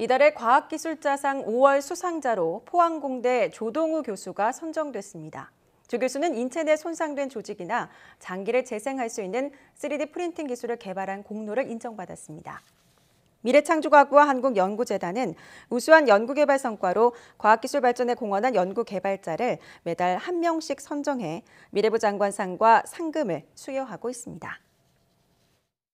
이달의 과학기술자상 5월 수상자로 포항공대 조동우 교수가 선정됐습니다. 조 교수는 인체내 손상된 조직이나 장기를 재생할 수 있는 3D 프린팅 기술을 개발한 공로를 인정받았습니다. 미래창조과학부와 한국연구재단은 우수한 연구개발 성과로 과학기술 발전에 공헌한 연구개발자를 매달 한 명씩 선정해 미래부 장관상과 상금을 수여하고 있습니다.